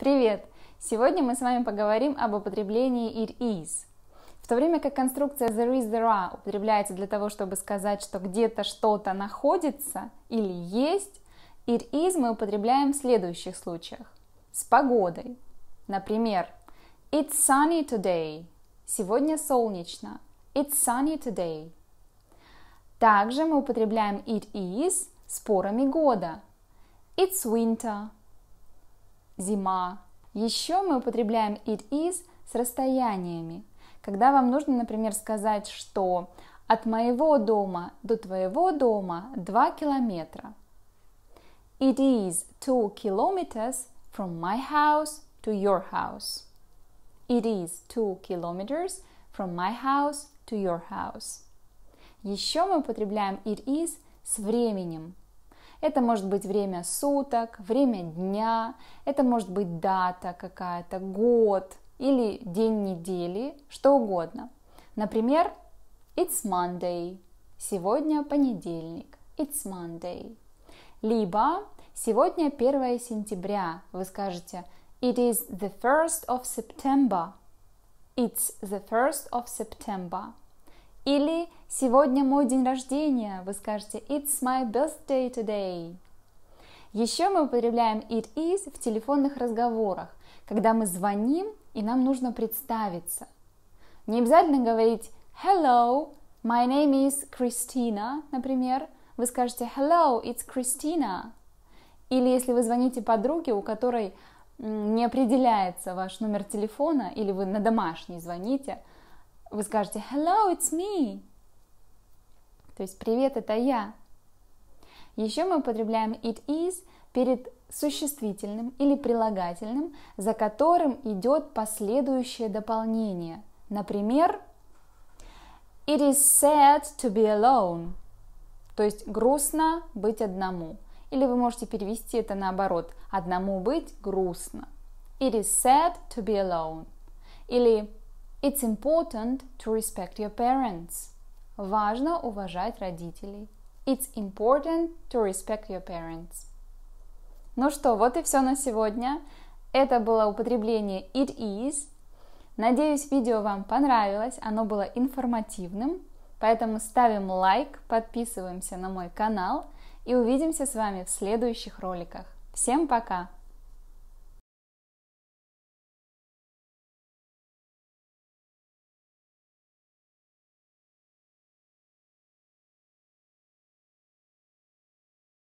Привет! Сегодня мы с вами поговорим об употреблении it is. В то время как конструкция there is, there are употребляется для того, чтобы сказать, что где-то что-то находится или есть, it is мы употребляем в следующих случаях. С погодой. Например, it's sunny today. Сегодня солнечно. It's sunny today. Также мы употребляем it is с порами года. It's winter зима. Еще мы употребляем it is с расстояниями. Когда вам нужно, например, сказать, что от моего дома до твоего дома 2 километра. It is two kilometers from my house to your house. It is two kilometers from my house to your house. Еще мы употребляем it is с временем. Это может быть время суток, время дня, это может быть дата какая-то, год или день недели, что угодно. Например, it's Monday, сегодня понедельник, it's Monday. Либо сегодня 1 сентября, вы скажете it is the first of September, it's the first of September. Или «Сегодня мой день рождения» вы скажете «It's my birthday today». Еще мы употребляем «it is» в телефонных разговорах, когда мы звоним и нам нужно представиться. Не обязательно говорить «Hello, my name is Christina», например. Вы скажете «Hello, it's Christina». Или если вы звоните подруге, у которой не определяется ваш номер телефона, или вы на домашний звоните – вы скажете «Hello, it's me!» То есть «Привет, это я!» Еще мы употребляем «it is» перед существительным или прилагательным, за которым идет последующее дополнение. Например, It is sad to be alone. То есть грустно быть одному. Или вы можете перевести это наоборот. Одному быть грустно. It is sad to be alone. Или It's important to respect your parents. Важно уважать родителей. It's important to respect your parents. Ну что, вот и все на сегодня. Это было употребление it is. Надеюсь, видео вам понравилось, оно было информативным. Поэтому ставим лайк, подписываемся на мой канал и увидимся с вами в следующих роликах. Всем пока!